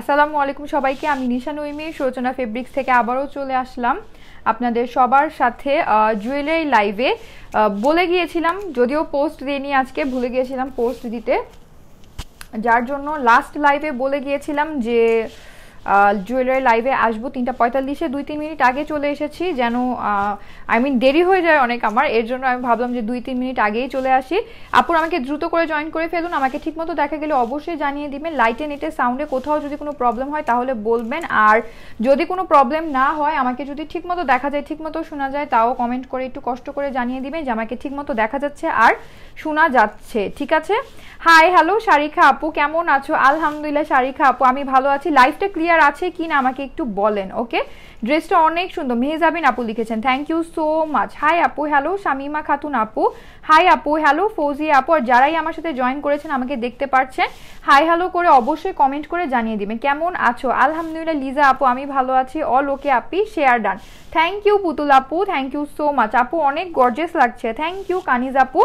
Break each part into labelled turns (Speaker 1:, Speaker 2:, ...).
Speaker 1: আসসালামু আলাইকুম সবাইকে আমি নিশা নইমি সূচনা ফেব্রিক্স থেকে আবারও চলে আসলাম আপনাদের সবার সাথে জুয়েলারি লাইভে বলে গিয়েছিলাম যদিও পোস্ট দিইনি আজকে ভুলে গিয়েছিলাম পোস্ট দিতে যার জন্য লাস্ট লাইভে বলে গিয়েছিলাম যে জুয়েলারি লাইভে আসবো তিনটা পঁয়তাল্লিশে দুই তিন মিনিট আগে চলে এসেছি যেন আই মিন দেরি হয়ে যায় অনেক আমার এর জন্য আমি ভাবলাম যে দুই তিন মিনিট আগেই চলে আসি আপুর আমাকে দ্রুত করে জয়েন করে ফেলুন আমাকে ঠিকমতো দেখা গেলে অবশ্যই জানিয়ে দিবেন লাইটে নেটে সাউন্ডে কোথাও যদি কোনো প্রবলেম হয় তাহলে বলবেন আর যদি কোনো প্রবলেম না হয় আমাকে যদি ঠিকমতো দেখা যায় ঠিকমতো শোনা যায় তাও কমেন্ট করে একটু কষ্ট করে জানিয়ে দিবেন যে আমাকে ঠিকমতো দেখা যাচ্ছে আর শোনা যাচ্ছে ঠিক আছে হাই হ্যালো শারিখা আপু কেমন আছো আলহামদুলিল্লাহ শারিখা আপু আমি ভালো আছি লাইফটা ক্লিয়ার আছে কি না আমাকে একটু বলেন ওকে ড্রেসটা অনেক সুন্দর মেহেজাবিন আপু লিখেছেন thank you so much hi আপু হ্যালো শামিমা খাতুন আপু হাই আপু হ্যালো ফৌজি আপু আর যারাই আমার সাথে জয়েন করেছেন আমাকে দেখতে পাচ্ছেন হাই হ্যালো করে অবশ্যই কমেন্ট করে জানিয়ে দিবেন কেমন আছো আলহামদুলিল্লাহ লিজা আপু আমি ভালো আছি অল ওকে আপি শেয়ার ডান থ্যাংক ইউ পুতুল আপু থ্যাংক ইউ সো মাচ আপু অনেক গর্জেস লাগছে থ্যাংক ইউ কানিজ আপু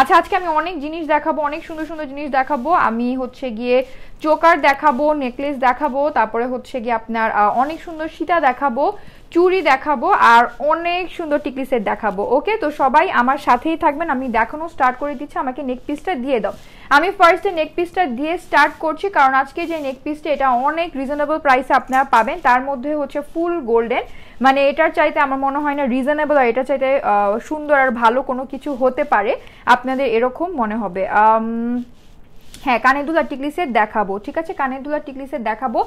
Speaker 1: আচ্ছা আচ্ছা আজকে আমি অনেক জিনিস দেখাবো অনেক সুন্দর সুন্দর জিনিস দেখাবো আমি হচ্ছে গিয়ে চোকার দেখাবো নেকলেস দেখাবো তারপরে হচ্ছে গিয়ে আপনার অনেক সুন্দর সীতা দেখাবো চুড়ি দেখাবো আর অনেক সুন্দর টিকলি সেট দেখাবো ওকে তো সবাই আমার সাথেই থাকবেন আমি দেখানো স্টার্ট করে দিচ্ছি আমাকে নেক পিসটা দিয়ে দাও আমি ফার্স্টে নেক পিসটা দিয়ে স্টার্ট করছি কারণ আজকে যে নেক পিসটা এটা অনেক রিজনেবল প্রাইসে আপনারা পাবেন তার মধ্যে হচ্ছে ফুল গোল্ডেন মানে এটার চাইতে আমার মনে হয় না রিজনেবল আর এটা চাইতে সুন্দর আর ভালো কোনো কিছু হতে পারে আপনাদের এরকম মনে হবে হ্যাঁ কানের দুলার টিকলিসের দেখাবো ঠিক আছে কানের দুলার টিকলিসের দেখাবো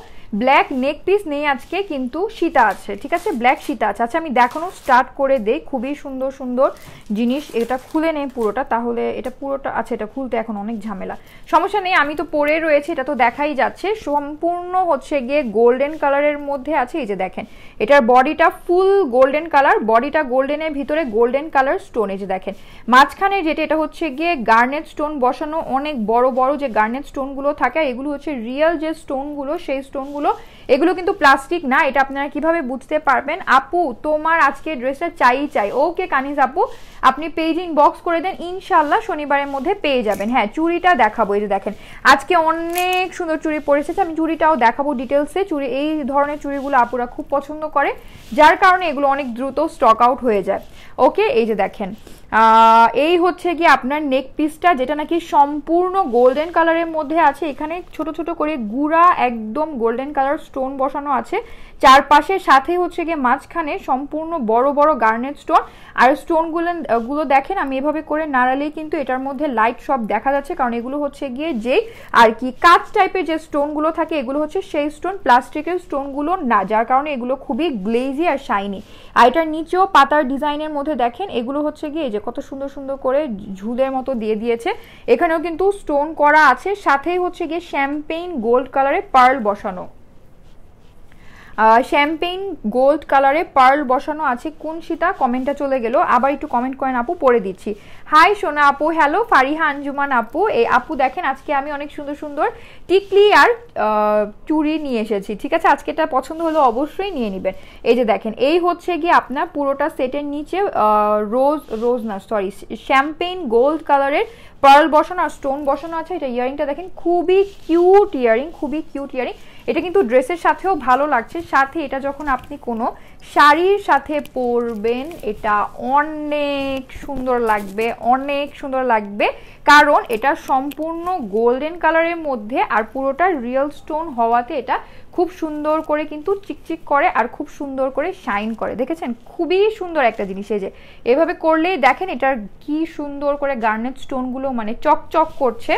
Speaker 1: ব্ল্যাক নেক পিস নেই আজকে কিন্তু সীতা আছে ঠিক আছে ব্ল্যাক সীতা আছে আচ্ছা আমি দেখানো স্টার্ট করে দেই খুবই সুন্দর সুন্দর জিনিস এটা খুলে নেই পুরোটা তাহলে এটা পুরোটা আছে আচ্ছা, এটা খুলতে এখন অনেক ঝামেলা সমস্যা নেই আমি তো পরে রয়েছে এটা তো দেখাই যাচ্ছে সম্পূর্ণ হচ্ছে গিয়ে গোল্ডেন কালারের মধ্যে আছে এই যে দেখেন এটার বডিটা ফুল গোল্ডেন কালার বডিটা গোল্ডেনের ভিতরে গোল্ডেন কালার স্টোন এই যে দেখেন মাঝখানে যেটা এটা হচ্ছে গিয়ে গার্নেট স্টোন বসানো অনেক বড় বড় যে গার্নেট স্টোনগুলো থাকে এগুলো হচ্ছে রিয়েল যে স্টোনগুলো সেই স্টোনগুলো এগুলো কিন্তু প্লাস্টিক না এটা আপনারা কিভাবে বুঝতে পারবেন আপু তোমার আজকে ড্রেসটা চাই চাই ওকে কানিজ আপু আপনি পেজ বক্স করে দেন ইনশাল্লাহ শনিবারের মধ্যে পেয়ে যাবেন হ্যাঁ চুরিটা দেখাবো এই যে দেখেন আজকে অনেক সুন্দর চুরি পরে এসেছে আমি চুরিটাও দেখাবো ডিটেলসে চুরি এই ধরনের চুরিগুলো আপুরা খুব পছন্দ করে যার কারণে এগুলো অনেক দ্রুত স্টক আউট হয়ে যায় ওকে এই যে দেখেন এই হচ্ছে কি আপনার নেক পিসটা যেটা নাকি সম্পূর্ণ গোল্ডেন কালারের মধ্যে আছে এখানে ছোট ছোট করে গুড়া একদম গোল্ডেন কালার স্টোন বসানো আছে চারপাশে সাথে হচ্ছে গিয়ে মাঝখানে সম্পূর্ণ বড় বড় গার্নেট স্টোন আর স্টোনগুলো গুলো দেখেন আমি এভাবে করে নাড়ালেই কিন্তু এটার মধ্যে লাইট সব দেখা যাচ্ছে কারণ এগুলো হচ্ছে গিয়ে যেই আর কি কাঁচ টাইপের যে স্টোনগুলো থাকে এগুলো হচ্ছে সেই স্টোন প্লাস্টিকের স্টোনগুলো না যার কারণে এগুলো খুবই গ্লেজি আর শাইনি আর এটার নিচেও পাতার ডিজাইনের মধ্যে দেখেন এগুলো হচ্ছে গিয়ে যে কত সুন্দর সুন্দর করে ঝুলের মতো দিয়ে দিয়েছে এখানেও কিন্তু স্টোন করা আছে সাথেই হচ্ছে গিয়ে শ্যাম্পেইন গোল্ড কালারে পার্ল বসানো শ্যাম্পেইন গোল্ড কালারে পার্ল বসানো আছে কোন সীতা কমেন্টটা চলে গেল আবার একটু কমেন্ট করেন আপু পড়ে দিচ্ছি হাই সোনা আপু হ্যালো ফারিহা আঞ্জুমান আপু এই আপু দেখেন আজকে আমি অনেক সুন্দর সুন্দর টিকলি আর চুরি নিয়ে এসেছি ঠিক আছে আজকে এটা পছন্দ হলো অবশ্যই নিয়ে নেবেন এই যে দেখেন এই হচ্ছে গিয়ে আপনার পুরোটা সেটের নিচে রোজ রোজ না সরি শ্যাম্পেইন গোল্ড কালারের পার্ল বসানো আর স্টোন বসানো আছে এটা ইয়ারিংটা দেখেন খুবই কিউট ইয়ারিং খুবই কিউট ইয়ারিং এটা কিন্তু ড্রেসের সাথেও ভালো লাগছে সাথে এটা যখন আপনি কোনো শাড়ির সাথে পরবেন এটা অনেক সুন্দর লাগবে অনেক সুন্দর লাগবে কারণ এটা সম্পূর্ণ গোল্ডেন কালারের মধ্যে আর পুরোটা রিয়েল স্টোন হওয়াতে এটা খুব সুন্দর করে কিন্তু চিকচিক করে আর খুব সুন্দর করে শাইন করে দেখেছেন খুবই সুন্দর একটা জিনিস এই যে এভাবে করলেই দেখেন এটার কি সুন্দর করে গার্নেট স্টোনগুলো মানে চকচক করছে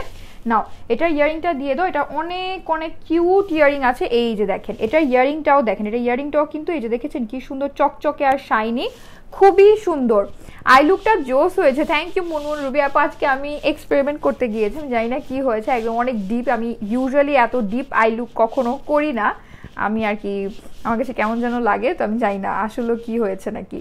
Speaker 1: নাও এটার ইয়ারিংটা দিয়ে দাও এটা অনেক অনেক কিউট ইয়ারিং আছে এই যে দেখেন এটার ইয়ারিংটাও দেখেন এটা ইয়ারিংটাও কিন্তু এই যে দেখেছেন কি সুন্দর চকচকে আর শাইনি খুবই সুন্দর আই লুকটা জোস হয়েছে থ্যাংক ইউ মুনমুন রুবি আপা আজকে আমি এক্সপেরিমেন্ট করতে গিয়েছি জানি না কী হয়েছে একদম অনেক ডিপ আমি ইউজুয়ালি এত ডিপ আই লুক কখনো করি না আমি আর কি আমার কাছে কেমন যেন লাগে তো আমি জানি না আসলে কি হয়েছে নাকি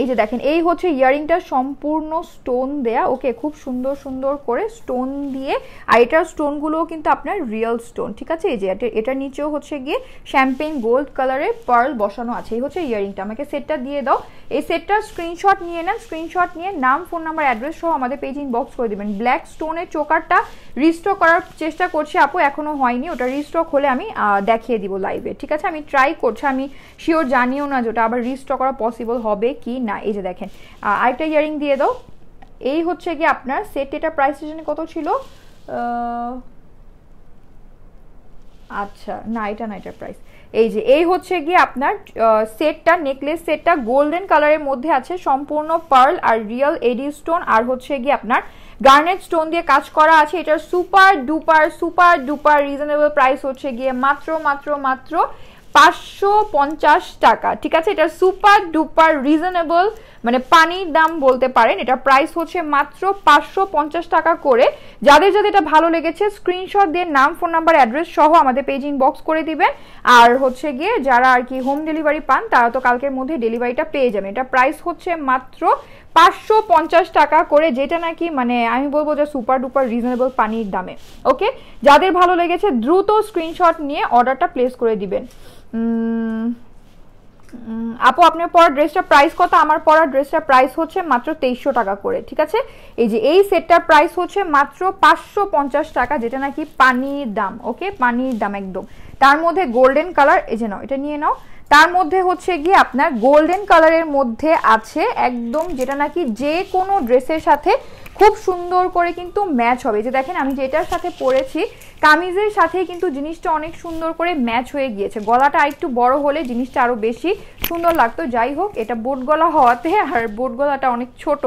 Speaker 1: এই যে দেখেন এই হচ্ছে ইয়ারিংটা সম্পূর্ণ স্টোন দেয়া ওকে খুব সুন্দর সুন্দর করে স্টোন দিয়ে আর এটার স্টোনগুলোও কিন্তু আপনার রিয়েল স্টোন ঠিক আছে এই যে এটার নিচেও হচ্ছে গিয়ে শ্যাম্পেন গোল্ড কালারে পার্ল বসানো আছে এই হচ্ছে ইয়ারিংটা আমাকে সেটটা দিয়ে দাও এই সেটটার স্ক্রিনশট নিয়ে নেন স্ক্রিনশট নিয়ে নাম ফোন নাম্বার অ্যাড্রেস সহ আমাদের পেজ ইনবক্স করে দেবেন ব্ল্যাক স্টোনের চোকারটা রিস্টক করার চেষ্টা করছি আপু এখনও হয়নি ওটা রিস্টক হলে আমি দেখিয়ে দিব লাইভে ঠিক আছে আমি ট্রাই করছি আমি শিওর জানিও না যে ওটা আবার রিস্টক করা পসিবল হবে কি না এই যে দেখেন আরেকটা ইয়ারিং দিয়ে দাও এই হচ্ছে গিয়ে আপনার সেট এটা প্রাইস জানি কত ছিল আচ্ছা না এটা না এটার প্রাইস এই যে এই হচ্ছে গিয়ে আপনার সেটটা নেকলেস সেটটা গোল্ডেন কালারের মধ্যে আছে সম্পূর্ণ পার্ল আর রিয়েল এডি স্টোন আর হচ্ছে গিয়ে আপনার গার্নেট স্টোন দিয়ে কাজ করা আছে এটার super duper super duper reasonable price হচ্ছে গিয়ে মাত্র মাত্র মাত্র পাঁচশো পঞ্চাশ টাকা ঠিক আছে এটা সুপার ডুপার রিজনেবল মানে পানির দাম বলতে পারেন এটা প্রাইস হচ্ছে মাত্র পাঁচশো পঞ্চাশ টাকা করে যাদের যাদের এটা ভালো লেগেছে স্ক্রিনশট দিয়ে নাম ফোন নাম্বার অ্যাড্রেস সহ আমাদের পেজ ইনবক্স করে দিবেন আর হচ্ছে গিয়ে যারা আর কি হোম ডেলিভারি পান তারা তো কালকের মধ্যে ডেলিভারিটা পেয়ে যাবেন এটা প্রাইস হচ্ছে মাত্র পাঁচশো পঞ্চাশ টাকা করে যেটা নাকি মানে আমি বলবো যে সুপার ডুপার রিজনেবল পানির দামে ওকে যাদের ভালো লেগেছে দ্রুত স্ক্রিনশট নিয়ে অর্ডারটা প্লেস করে দিবেন আপু আপনার পরা ড্রেসটার প্রাইস কত আমার পরা ড্রেসটার প্রাইস হচ্ছে মাত্র তেইশশো টাকা করে ঠিক আছে এই যে এই সেটটার প্রাইস হচ্ছে মাত্র পাঁচশো পঞ্চাশ টাকা যেটা নাকি পানির দাম ওকে পানির দাম একদম তার মধ্যে গোল্ডেন কালার এই যে নাও এটা নিয়ে নাও তার মধ্যে হচ্ছে গিয়ে আপনার গোল্ডেন কালারের মধ্যে আছে একদম যেটা নাকি যে কোনো ড্রেসের সাথে খুব সুন্দর করে কিন্তু ম্যাচ হবে যে দেখেন আমি যেটার সাথে পরেছি কামিজের সাথে কিন্তু জিনিসটা অনেক সুন্দর করে ম্যাচ হয়ে গিয়েছে গলাটা আরেকটু বড় হলে জিনিসটা আরও বেশি সুন্দর লাগতো যাই হোক এটা বোট গলা হওয়াতে আর বোট গলাটা অনেক ছোট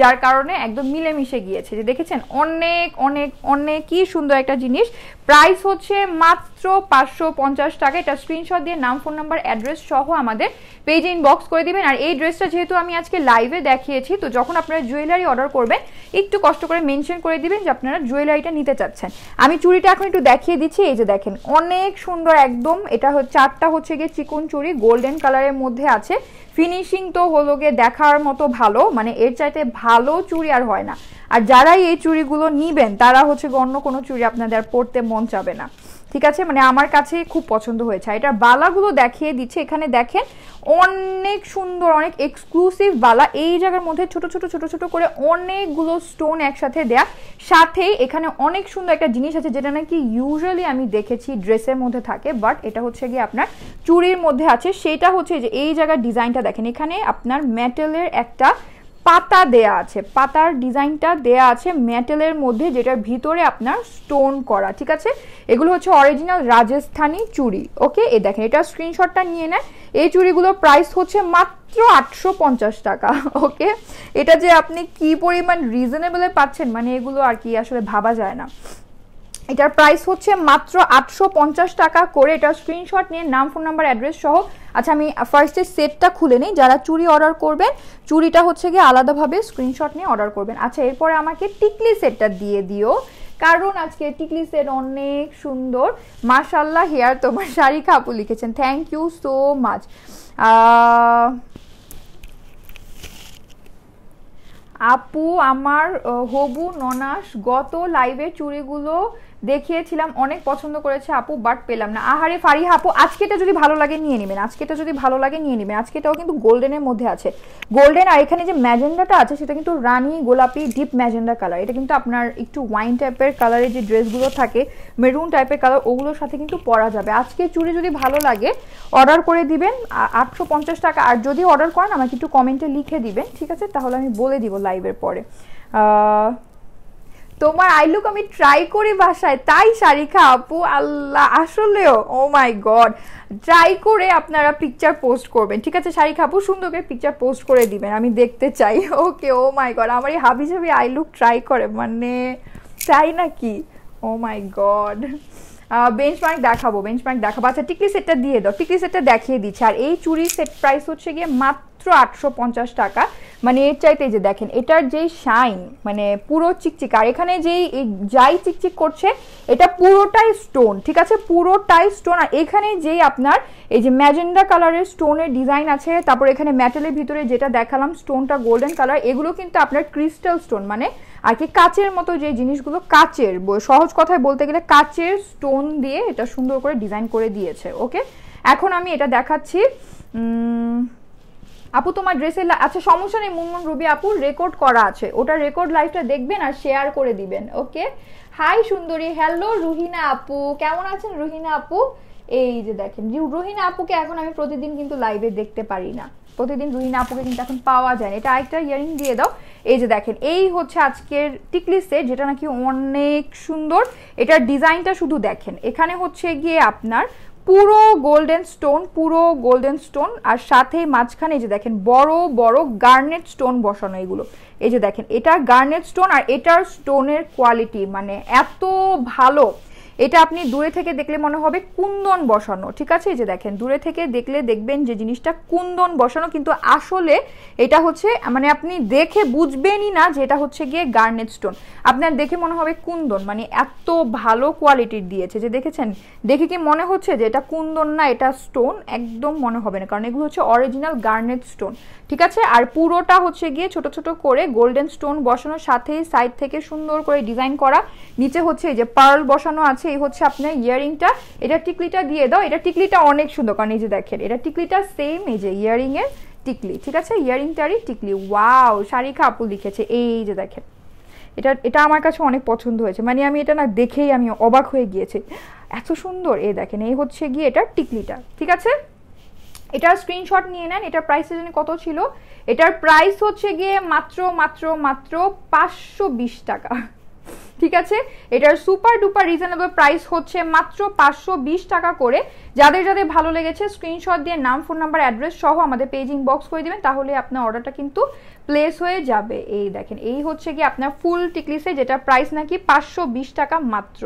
Speaker 1: যার কারণে একদম মিলেমিশে গিয়েছে যে দেখেছেন অনেক অনেক অনেকই সুন্দর একটা জিনিস প্রাইস হচ্ছে মাত্র পাঁচশো পঞ্চাশ টাকা এটা স্ক্রিনশট দিয়ে নাম ফোন নাম্বার অ্যাড্রেস সহ আমাদের পেজে ইনবক্স করে দিবেন আর এই ড্রেসটা যেহেতু আমি আজকে লাইভে দেখিয়েছি তো যখন আপনারা জুয়েলারি অর্ডার করবেন একটু কষ্ট করে মেনশন করে দিবেন যে আপনারা জুয়েলারিটা নিতে চাচ্ছেন আমি চুড়িটা এখন একটু দেখিয়ে দিচ্ছি এই যে দেখেন অনেক সুন্দর একদম এটা হচ্ছে চারটা হচ্ছে গিয়ে চিকন চুড়ি গোল্ডেন কালারের মধ্যে আছে ফিনিশিং তো হলো গিয়ে দেখার মতো ভালো মানে এর চাইতে ভালো চুড়ি আর হয় না আর যারাই এই চুড়িগুলো নিবেন তারা হচ্ছে অন্য কোনো চুড়ি আপনাদের পড়তে মন চাবে না ঠিক আছে মানে আমার কাছে খুব পছন্দ হয়েছে এটার বালাগুলো দেখিয়ে দিচ্ছে এখানে দেখেন অনেক সুন্দর অনেক এক্সক্লুসিভ বালা এই জায়গার মধ্যে ছোট ছোট ছোট ছোট করে অনেকগুলো স্টোন একসাথে দেয়া সাথে এখানে অনেক সুন্দর একটা জিনিস আছে যেটা নাকি ইউজুয়ালি আমি দেখেছি ড্রেসের মধ্যে থাকে বাট এটা হচ্ছে গিয়ে আপনার চুরির মধ্যে আছে সেটা হচ্ছে যে এই জায়গার ডিজাইনটা দেখেন এখানে আপনার মেটেলের একটা পাতা দেয়া আছে পাতার ডিজাইনটা দেয়া আছে মেটেলের মধ্যে যেটার ভিতরে আপনার স্টোন করা ঠিক আছে এগুলো হচ্ছে অরিজিনাল রাজস্থানী চুড়ি ওকে এ দেখেন এটা স্ক্রিনশটটা নিয়ে নেয় এই চুড়িগুলোর প্রাইস হচ্ছে মাত্র আটশো টাকা ওকে এটা যে আপনি কি পরিমাণ রিজনেবলে পাচ্ছেন মানে এগুলো আর কি আসলে ভাবা যায় না এটার প্রাইস হচ্ছে মাত্র আটশো টাকা করে এটা স্ক্রিনশট নিয়ে নাম ফোন নাম্বার অ্যাড্রেস সহ আচ্ছা আমি ফার্স্টে সেটটা খুলে নিই যারা চুরি অর্ডার করবেন চুরিটা হচ্ছে গিয়ে আলাদাভাবে স্ক্রিনশট নিয়ে অর্ডার করবেন আচ্ছা এরপরে আমাকে টিকলি সেটটা দিয়ে দিও কারণ আজকে টিকলি সেট অনেক সুন্দর মাশাল্লাহ হেয়ার তোমার শাড়ি খাপু লিখেছেন থ্যাংক ইউ সো মাচ আপু আমার হবু ননাস গত লাইভে চুরিগুলো দেখিয়েছিলাম অনেক পছন্দ করেছে আপু বাট পেলাম না আহারে ফারিহা আপু আজকেটা যদি ভালো লাগে নিয়ে নেবেন আজকেটা যদি ভালো লাগে নিয়ে নেবেন আজকেটাও কিন্তু গোল্ডেনের মধ্যে আছে গোল্ডেন আর এখানে যে ম্যাজেন্ডাটা আছে সেটা কিন্তু রানি গোলাপি ডিপ ম্যাজেন্ডা কালার এটা কিন্তু আপনার একটু ওয়াইন টাইপের কালারের যে ড্রেসগুলো থাকে মেরুন টাইপের কালার ওগুলোর সাথে কিন্তু পরা যাবে আজকে চুড়ি যদি ভালো লাগে অর্ডার করে দিবেন আটশো টাকা আর যদি অর্ডার করেন আমাকে একটু কমেন্টে লিখে দিবেন ঠিক আছে তাহলে আমি বলে দিব লাইভের পরে তোমার আই লুক আমি ট্রাই করি বাসায় তাই শারিখা আপু আল্লাহ আসলেও ও মাই গড ট্রাই করে আপনারা পিকচার পোস্ট করবেন ঠিক আছে শারিখা আপু সুন্দর করে পিকচার পোস্ট করে দিবেন আমি দেখতে চাই ওকে ও মাই গড আমার এই হাবি জাবি আই লুক ট্রাই করে মানে চাই নাকি oh my god benchmark দেখাবো বেঞ্চ মার্ক দেখাবো আচ্ছা টিকলি সেটটা দিয়ে দাও টিকলি সেটটা দেখিয়ে দিচ্ছে আর এই চুরির সেট প্রাইস হচ্ছে গিয়ে মাত্র মাত্র আটশো পঞ্চাশ টাকা মানে এর চাইতে যে দেখেন এটার যেই শাইন মানে পুরো চিকচিক আর এখানে যেই যাই চিকচিক করছে এটা পুরোটাই স্টোন ঠিক আছে পুরোটাই স্টোন আর এখানে যেই আপনার এই যে ম্যাজেন্ডা কালারের স্টোনের ডিজাইন আছে তারপর এখানে মেটালের ভিতরে যেটা দেখালাম স্টোনটা গোল্ডেন কালার এগুলো কিন্তু আপনার ক্রিস্টাল স্টোন মানে আর কি কাচের মতো যে জিনিসগুলো কাচের সহজ কথায় বলতে গেলে কাচের স্টোন দিয়ে এটা সুন্দর করে ডিজাইন করে দিয়েছে ওকে এখন আমি এটা দেখাচ্ছি আপু তোমার ড্রেসের আচ্ছা সমস্যা নেই মুনমুন রুবি আপু রেকর্ড করা আছে ওটা রেকর্ড লাইভটা দেখবেন আর শেয়ার করে দিবেন ওকে হাই সুন্দরী হ্যালো রুহিনা আপু কেমন আছেন রুহিনা আপু এই যে দেখেন রুহিনা আপুকে এখন আমি প্রতিদিন কিন্তু লাইভে দেখতে পারি না প্রতিদিন রুহিনা আপুকে কিন্তু এখন পাওয়া যায় এটা আরেকটা ইয়ারিং দিয়ে দাও এই যে দেখেন এই হচ্ছে আজকের টিকলি সেট যেটা নাকি অনেক সুন্দর এটার ডিজাইনটা শুধু দেখেন এখানে হচ্ছে গিয়ে আপনার পুরো গোল্ডেন স্টোন পুরো গোল্ডেন স্টোন আর সাথে মাঝখানে এই যে দেখেন বড় বড় গার্নেট স্টোন বসানো এগুলো এই যে দেখেন এটা গার্নেট স্টোন আর এটার স্টোনের কোয়ালিটি মানে এত ভালো এটা আপনি দূরে থেকে দেখলে মনে হবে কুন্দন বসানো ঠিক আছে এই যে দেখেন দূরে থেকে দেখলে দেখবেন যে জিনিসটা কুন্দন বসানো কিন্তু আসলে এটা হচ্ছে মানে আপনি দেখে বুঝবেনই না যে এটা হচ্ছে গিয়ে গার্নেট স্টোন আপনার দেখে মনে হবে কুন্দন মানে এত ভালো কোয়ালিটির দিয়েছে যে দেখেছেন দেখে কি মনে হচ্ছে যে এটা কুন্দন না এটা স্টোন একদম মনে হবে না কারণ এগুলো হচ্ছে অরিজিনাল গার্নেট স্টোন ঠিক আছে আর পুরোটা হচ্ছে গিয়ে ছোট ছোট করে গোল্ডেন স্টোন বসানোর সাথে সাইড থেকে সুন্দর করে ডিজাইন করা নিচে হচ্ছে এই যে পার্ল বসানো আছে আছে এই হচ্ছে আপনার ইয়ারিংটা এটা টিকলিটা দিয়ে দাও এটা টিকলিটা অনেক সুন্দর কারণ এই যে দেখেন এটা টিকলিটা সেম এই যে ইয়ারিংয়ের টিকলি ঠিক আছে ইয়ারিংটারই টিকলি ওয়াও শাড়ি আপু লিখেছে এই যে দেখেন এটা এটা আমার কাছে অনেক পছন্দ হয়েছে মানে আমি এটা না দেখেই আমি অবাক হয়ে গিয়েছি এত সুন্দর এই দেখেন এই হচ্ছে গিয়ে এটা টিকলিটা ঠিক আছে এটার স্ক্রিনশট নিয়ে নেন এটার প্রাইস জন্য কত ছিল এটার প্রাইস হচ্ছে গিয়ে মাত্র মাত্র মাত্র পাঁচশো টাকা ঠিক আছে এটার সুপার ডুপার রিজনেবল প্রাইস হচ্ছে মাত্র পাঁচশো টাকা করে যাদের যাদের ভালো লেগেছে স্ক্রিনশট দিয়ে নাম ফোন নাম্বার অ্যাড্রেস সহ আমাদের পেজিং বক্স করে দেবেন তাহলে আপনার অর্ডারটা কিন্তু প্লেস হয়ে যাবে এই দেখেন এই হচ্ছে কি আপনার ফুল টিকলিসে যেটা প্রাইস নাকি পাঁচশো টাকা মাত্র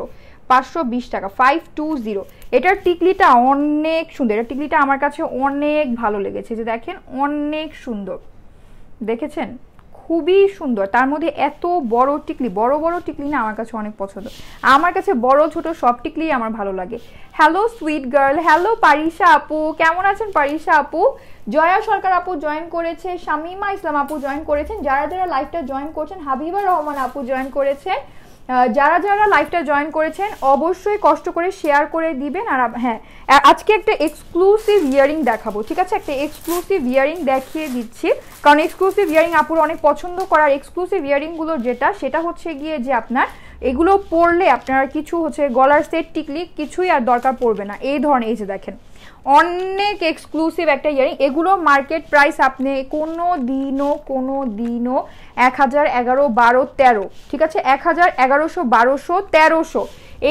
Speaker 1: পাঁচশো বিশ টাকা ফাইভ টু জিরো এটার টিকলিটা অনেক সুন্দর এটা টিকলিটা আমার কাছে অনেক ভালো লেগেছে যে দেখেন অনেক সুন্দর দেখেছেন খুবই সুন্দর তার মধ্যে এত বড় টিকলি বড় বড় টিকলি না আমার কাছে অনেক পছন্দ আমার কাছে বড় ছোট সব টিকলি আমার ভালো লাগে hello sweet girl hello Parisha আপু কেমন আছেন পারিশা আপু জয়া সরকার আপু জয়েন করেছে শামিমা ইসলাম আপু জয়েন করেছেন যারা যারা লাইফটা জয়েন করছেন হাবিবা রহমান আপু জয়েন করেছেন যারা যারা লাইভটা জয়েন করেছেন অবশ্যই কষ্ট করে শেয়ার করে দিবেন আর হ্যাঁ আজকে একটা এক্সক্লুসিভ ইয়ারিং দেখাবো ঠিক আছে একটা এক্সক্লুসিভ ইয়ারিং দেখিয়ে দিচ্ছি কারণ এক্সক্লুসিভ ইয়ারিং আপুর অনেক পছন্দ করার এক্সক্লুসিভ ইয়ারিংগুলো যেটা সেটা হচ্ছে গিয়ে যে আপনার এগুলো পরলে আপনার কিছু হচ্ছে গলার সেট টিকলি কিছুই আর দরকার পড়বে না এই ধরনের এই যে দেখেন অনেক এক্সক্লুসিভ একটা ইয়ারিং এগুলো মার্কেট প্রাইস আপনি কোনো দিনও কোনো দিনও এক হাজার এগারো বারো তেরো ঠিক আছে এক হাজার এগারোশো বারোশো তেরোশো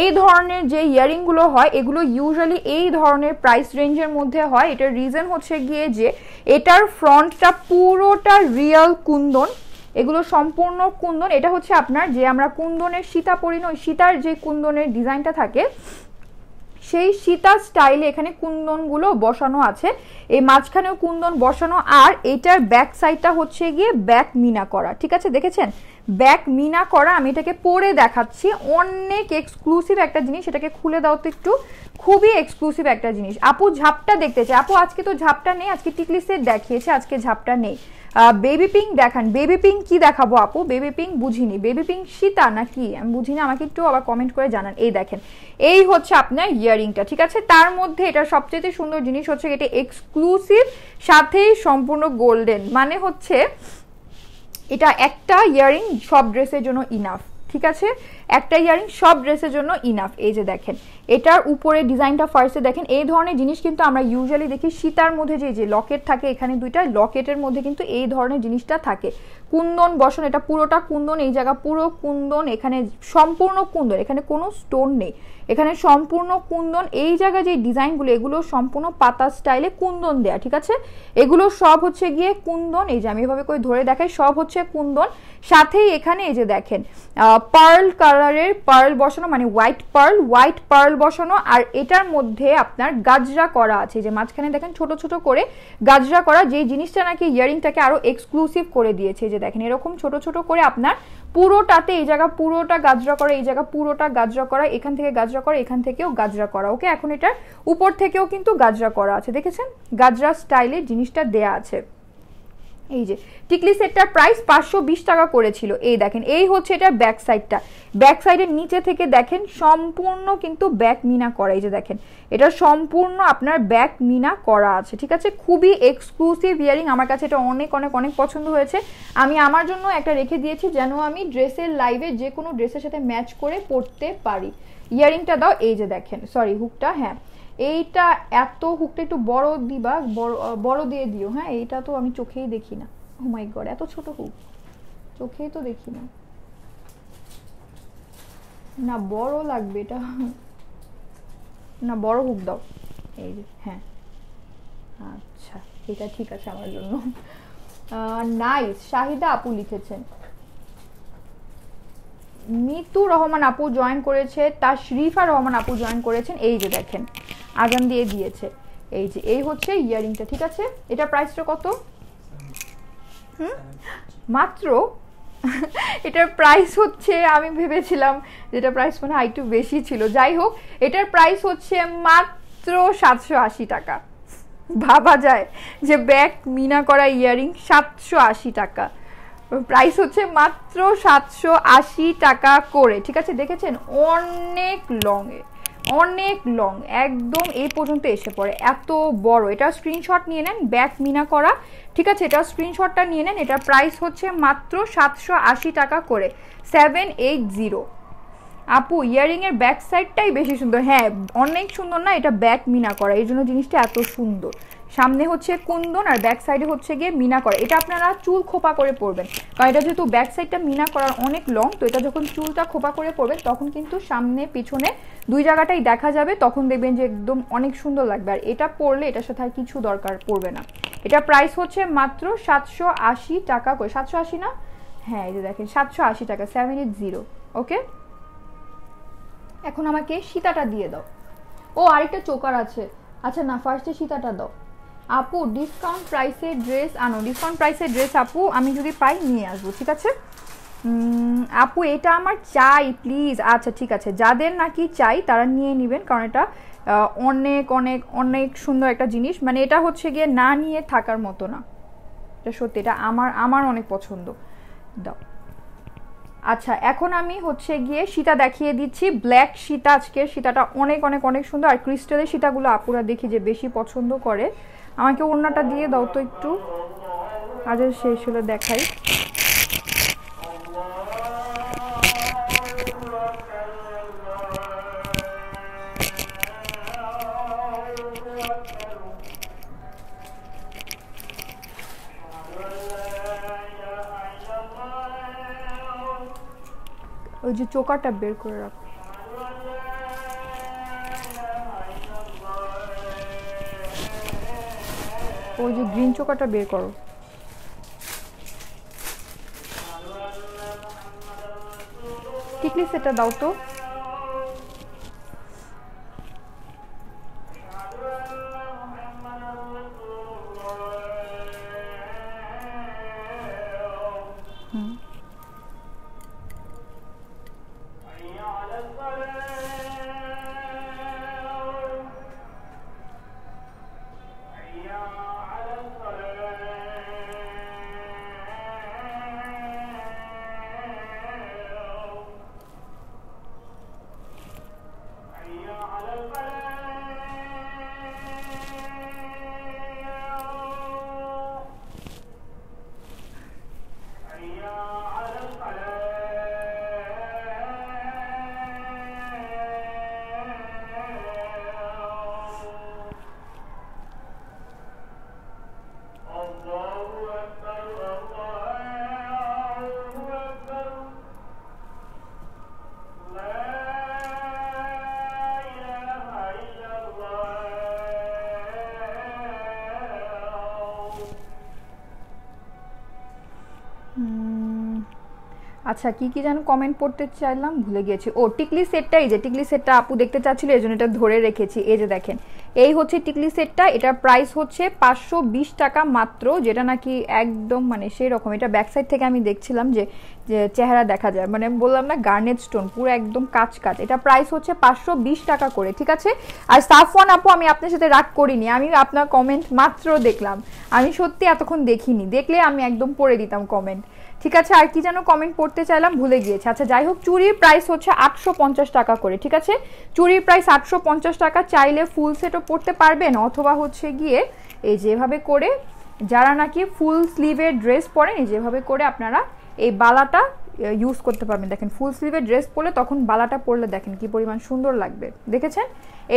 Speaker 1: এই ধরনের যে ইয়ারিংগুলো হয় এগুলো ইউজুয়ালি এই ধরনের প্রাইস রেঞ্জের মধ্যে হয় এটার রিজন হচ্ছে গিয়ে যে এটার ফ্রন্টটা পুরোটা রিয়াল কুন্দন এগুলো সম্পূর্ণ কুন্দন এটা হচ্ছে আপনার যে আমরা কুন্দনের সীতা পরিণ সীতার যে কুন্দনের ডিজাইনটা থাকে সেই সীতা স্টাইলে এখানে কুন্দনগুলো বসানো আছে এই মাঝখানেও কুন্দন বসানো আর এটার ব্যাক সাইডটা হচ্ছে গিয়ে ব্যাক মিনা করা ঠিক আছে দেখেছেন ব্যাক মিনা করা আমি এটাকে পরে দেখাচ্ছি অনেক এক্সক্লুসিভ একটা জিনিস এটাকে খুলে দাও তো একটু খুবই এক্সক্লুসিভ একটা জিনিস আপু ঝাপটা দেখতে চাই আপু আজকে তো ঝাপটা নেই আজকে টিকলি সেট দেখিয়েছে আজকে ঝাপটা নেই বেবি পিঙ্ক দেখান বেবি পিঙ্ক কি দেখাবো আপু বেবি পিঙ্ক বুঝিনি বেবি পিঙ্ক সীতা না কি আমি বুঝিনি আমাকে একটু আবার কমেন্ট করে জানান এই দেখেন এই হচ্ছে আপনার ইয়ারিংটা ঠিক আছে তার মধ্যে এটা সবচেয়ে সুন্দর জিনিস হচ্ছে এটা এক্সক্লুসিভ সাথেই সম্পূর্ণ গোল্ডেন মানে হচ্ছে এটা একটা ইয়ারিং সব ড্রেসের জন্য ইনাফ ঠিক আছে একটা ইয়ারিং সব ড্রেসের জন্য ইনাফ এই যে দেখেন এটার উপরে ডিজাইনটা ফার্স্টে দেখেন এই ধরনের জিনিস কিন্তু আমরা ইউজুয়ালি দেখি সীতার মধ্যে যে যে লকেট থাকে এখানে দুইটা লকেটের মধ্যে কিন্তু এই ধরনের জিনিসটা থাকে কুন্দন বসন এটা পুরোটা কুন্দন এই জায়গা পুরো কুন্দন এখানে সম্পূর্ণ কুন্দন এখানে কোনো স্টোন নেই এখানে সম্পূর্ণ কুন্দন এই জায়গায় যে ডিজাইনগুলো এগুলো সম্পূর্ণ পাতা স্টাইলে কুন্দন দেয়া ঠিক আছে এগুলো সব হচ্ছে গিয়ে কুন্দন এই যে আমি এভাবে করে ধরে দেখাই সব হচ্ছে কুন্দন সাথেই এখানে এই যে দেখেন পার্ল কার কালারের পার্ল বসানো মানে হোয়াইট পার্ল হোয়াইট পার্ল বসানো আর এটার মধ্যে আপনার গাজরা করা আছে যে মাঝখানে দেখেন ছোট ছোট করে গাজরা করা যে জিনিসটা নাকি ইয়ারিংটাকে আরও এক্সক্লুসিভ করে দিয়েছে যে দেখেন এরকম ছোট ছোট করে আপনার পুরোটাতে এই জায়গা পুরোটা গাজরা করা এই জায়গা পুরোটা গাজরা করা এখান থেকে গাজরা করা এখান থেকেও গাজরা করা ওকে এখন এটার উপর থেকেও কিন্তু গাজরা করা আছে দেখেছেন গাজরা স্টাইলে জিনিসটা দেয়া আছে এই যে টিকলি সেটটার প্রাইস পাঁচশো বিশ টাকা করেছিল এই দেখেন এই হচ্ছে এটার ব্যাক সাইডটা ব্যাক সাইডের নিচে থেকে দেখেন সম্পূর্ণ কিন্তু ব্যাক মিনা করা এই যে দেখেন এটা সম্পূর্ণ আপনার ব্যাক মিনা করা আছে ঠিক আছে খুবই এক্সক্লুসিভ ইয়ারিং আমার কাছে এটা অনেক অনেক অনেক পছন্দ হয়েছে আমি আমার জন্য একটা রেখে দিয়েছি যেন আমি ড্রেসের লাইভে যে কোনো ড্রেসের সাথে ম্যাচ করে পরতে পারি ইয়ারিংটা দাও এই যে দেখেন সরি হুকটা হ্যাঁ এইটা এত হুকটা একটু বড় দিবা বড় বড় দিয়ে দিও হ্যাঁ এইটা তো আমি চোখেই দেখি না হুমাই oh গড এত ছোট হুক চোখেই তো দেখি না না বড় লাগবে এটা না বড় হুক দাও এই যে হ্যাঁ আচ্ছা এটা ঠিক আছে আমার জন্য নাইস শাহিদা আপু লিখেছেন মিতু রহমান আপু জয়েন করেছে তার শরীফা রহমান আপু জয়েন করেছেন এই যে দেখেন আগাম দিয়ে দিয়েছে এই যে এই হচ্ছে ইয়ারিংটা ঠিক আছে এটা প্রাইসটা কত হুম মাত্র এটার প্রাইস হচ্ছে আমি ভেবেছিলাম যেটা প্রাইস মনে হয় একটু বেশি ছিল যাই হোক এটার প্রাইস হচ্ছে মাত্র সাতশো আশি টাকা ভাবা যায় যে ব্যাগ মিনা করা ইয়ারিং সাতশো আশি টাকা প্রাইস হচ্ছে মাত্র সাতশো আশি টাকা করে ঠিক আছে দেখেছেন অনেক লংয়ে অনেক লং একদম এই পর্যন্ত এসে পড়ে এত বড় এটা স্ক্রিনশট নিয়ে নেন ব্যাক মিনা করা ঠিক আছে এটা স্ক্রিনশটটা নিয়ে নেন এটা প্রাইস হচ্ছে মাত্র সাতশো আশি টাকা করে সেভেন এইট জিরো আপু ইয়ারিং এর ব্যাক সাইডটাই বেশি সুন্দর হ্যাঁ অনেক সুন্দর না এটা ব্যাক মিনা করা এই জন্য জিনিসটা এত সুন্দর সামনে হচ্ছে কুন্দন আর ব্যাক সাইডে হচ্ছে গিয়ে মিনা করা এটা আপনারা চুল খোপা করে পরবেন কারণ এটা যেহেতু ব্যাক সাইডটা মিনা করার অনেক লং তো এটা যখন চুলটা খোপা করে পরবেন তখন কিন্তু সামনে পিছনে দুই জায়গাটাই দেখা যাবে তখন দেখবেন যে একদম অনেক সুন্দর লাগবে আর এটা পরলে এটার সাথে আর কিছু দরকার পড়বে না এটা প্রাইস হচ্ছে মাত্র সাতশো টাকা করে সাতশো না হ্যাঁ এই যে দেখেন সাতশো টাকা সেভেন এইট জিরো ওকে এখন আমাকে সীতাটা দিয়ে দাও ও আরেকটা চোকার আছে আচ্ছা না ফার্স্টে সীতাটা দাও আপু ডিসকাউন্ট প্রাইসের ড্রেস আনো ডিসকাউন্ট প্রাইসের ড্রেস আপু আমি যদি পাই নিয়ে আসবো ঠিক আছে আপু এটা আমার চাই প্লিজ আচ্ছা ঠিক আছে যাদের নাকি চাই তারা নিয়ে নেবেন কারণ এটা অনেক অনেক অনেক সুন্দর একটা জিনিস মানে এটা হচ্ছে গিয়ে না নিয়ে থাকার মতো না এটা সত্যি এটা আমার আমার অনেক পছন্দ দাও আচ্ছা এখন আমি হচ্ছে গিয়ে সীতা দেখিয়ে দিচ্ছি ব্ল্যাক সীতা আজকে সীতাটা অনেক অনেক অনেক সুন্দর আর ক্রিস্টালের সীতাগুলো আপুরা দেখি যে বেশি পছন্দ করে আমাকে ওড়নাটা দিয়ে দাও তো একটু আজের শেষ হলে দেখাই ওই যে চোকাটা বের করে রাখো ওই যে গ্রিন চোকাটা বের করো টিকলি সেটা দাও তো আচ্ছা কি কি যেন কমেন্ট পড়তে চাইলাম ভুলে গিয়েছি ও টিকলি সেটটা এই যে টিকলি সেটটা আপু দেখতে চাচ্ছিল এই জন্য এটা ধরে রেখেছি এই যে দেখেন এই হচ্ছে টিকলি সেটটা এটার প্রাইস হচ্ছে পাঁচশো বিশ টাকা মাত্র যেটা নাকি একদম মানে সেই রকম এটা ব্যাকসাইড থেকে আমি দেখছিলাম যে চেহারা দেখা যায় মানে বললাম না গার্নেট স্টোন পুরো একদম কাজ কাজ এটা প্রাইস হচ্ছে পাঁচশো বিশ টাকা করে ঠিক আছে আর সাফওয়ান আপু আমি আপনার সাথে রাগ করিনি আমি আপনার কমেন্ট মাত্র দেখলাম আমি সত্যি এতক্ষণ দেখিনি দেখলে আমি একদম পড়ে দিতাম কমেন্ট ঠিক আছে আর কি যেন কমেন্ট পড়তে চাইলাম ভুলে গিয়েছে আচ্ছা যাই হোক চুরির প্রাইস হচ্ছে আটশো টাকা করে ঠিক আছে চুরির প্রাইস আটশো টাকা চাইলে ফুল সেটও পড়তে পারবেন অথবা হচ্ছে গিয়ে এই যেভাবে করে যারা নাকি ফুল স্লিভের ড্রেস পরেন এই যেভাবে করে আপনারা এই বালাটা ইউজ করতে পারবেন দেখেন ফুল স্লিভের ড্রেস পরলে তখন বালাটা পরলে দেখেন কি পরিমাণ সুন্দর লাগবে দেখেছেন